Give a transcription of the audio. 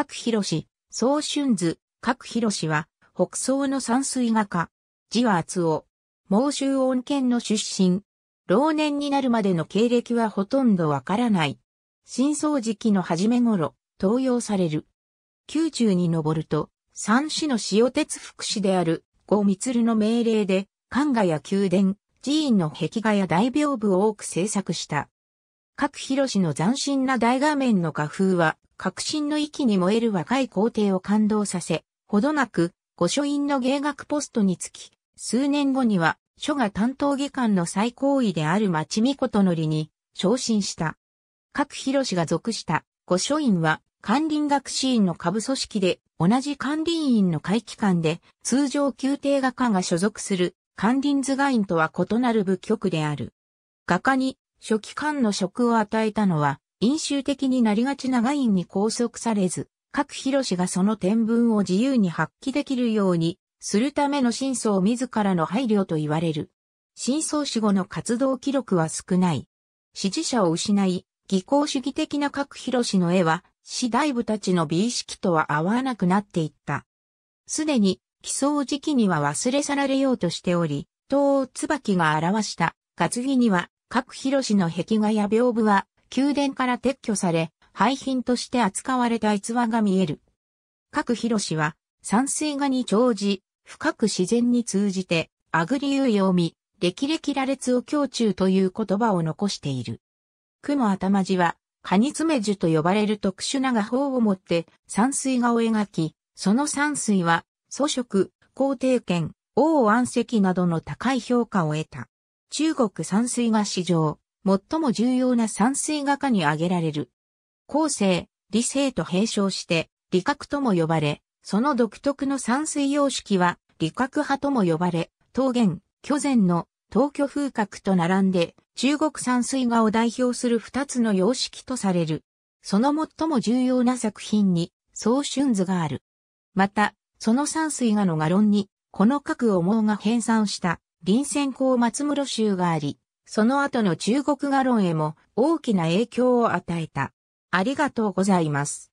各広氏、総春図、各広氏は、北総の山水画家、字は厚尾、毛州恩県の出身。老年になるまでの経歴はほとんどわからない。新宗時期の初め頃、登用される。宮中に登ると、三市の塩鉄福祉である、郷鶴の命令で、漢画や宮殿、寺院の壁画や大屏風を多く制作した。各広氏の斬新な大画面の画風は、革新の域に燃える若い皇帝を感動させ、ほどなく、御書院の芸学ポストにつき、数年後には、書が担当議官の最高位である町美琴則に、昇進した。各広氏が属した御書院は管理学士院の下部組織で同じ管理院の会期間で通常宮廷画家が所属する管理図画院とは異なる部局である。画家に初期官の職を与えたのは飲酒的になりがちなガインに拘束されず、各広氏がその天文を自由に発揮できるようにするための真相自らの配慮と言われる。真相死後の活動記録は少ない。支持者を失い、技巧主義的な各広氏の絵は、死大部たちの美意識とは合わなくなっていった。すでに、起草時期には忘れ去られようとしており、東椿が表した、担ぎには、各広氏の壁画や屏風は、宮殿から撤去され、廃品として扱われた逸話が見える。各広氏は、山水画に長寺、深く自然に通じて、アグリゆうよみ、歴々羅列を胸中という言葉を残している。雲頭地は、カニツメ樹と呼ばれる特殊な画法を持って山水画を描き、その山水は、祖食、皇帝権、王安石などの高い評価を得た。中国山水画史上、最も重要な山水画家に挙げられる。後世、理性と並称して、理覚とも呼ばれ、その独特の山水様式は、理覚派とも呼ばれ、桃源、巨前の東京風格と並んで、中国山水画を代表する二つの様式とされる。その最も重要な作品に、総春図がある。また、その山水画の画論に、この各思うが編纂した、臨戦校松室集があり、その後の中国画論へも大きな影響を与えた。ありがとうございます。